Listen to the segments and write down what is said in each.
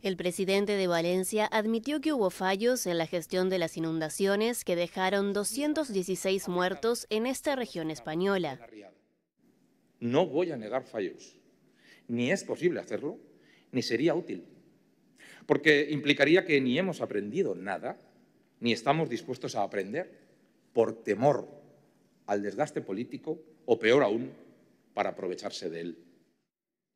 El presidente de Valencia admitió que hubo fallos en la gestión de las inundaciones que dejaron 216 muertos en esta región española. No voy a negar fallos. Ni es posible hacerlo, ni sería útil. Porque implicaría que ni hemos aprendido nada, ni estamos dispuestos a aprender por temor al desgaste político o, peor aún, para aprovecharse de él.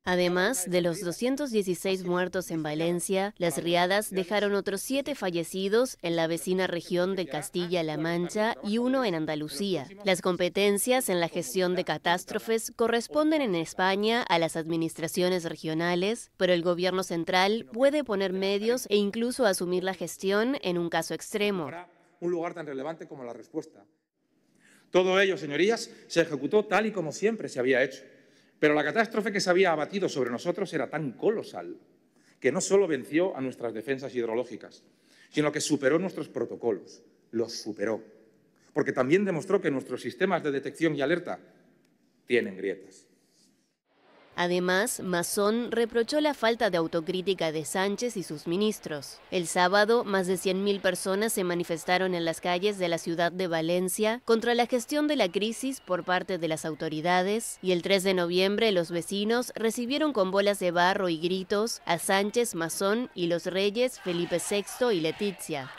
Además de los 216 muertos en Valencia, las riadas dejaron otros siete fallecidos en la vecina región de Castilla-La Mancha y uno en Andalucía. Las competencias en la gestión de catástrofes corresponden en España a las administraciones regionales, pero el gobierno central puede poner medios e incluso asumir la gestión en un caso extremo. Un lugar tan relevante como la respuesta. Todo ello, señorías, se ejecutó tal y como siempre se había hecho pero la catástrofe que se había abatido sobre nosotros era tan colosal que no solo venció a nuestras defensas hidrológicas, sino que superó nuestros protocolos, los superó, porque también demostró que nuestros sistemas de detección y alerta tienen grietas. Además, Mazón reprochó la falta de autocrítica de Sánchez y sus ministros. El sábado, más de 100.000 personas se manifestaron en las calles de la ciudad de Valencia contra la gestión de la crisis por parte de las autoridades y el 3 de noviembre los vecinos recibieron con bolas de barro y gritos a Sánchez, Mazón y los reyes Felipe VI y Letizia.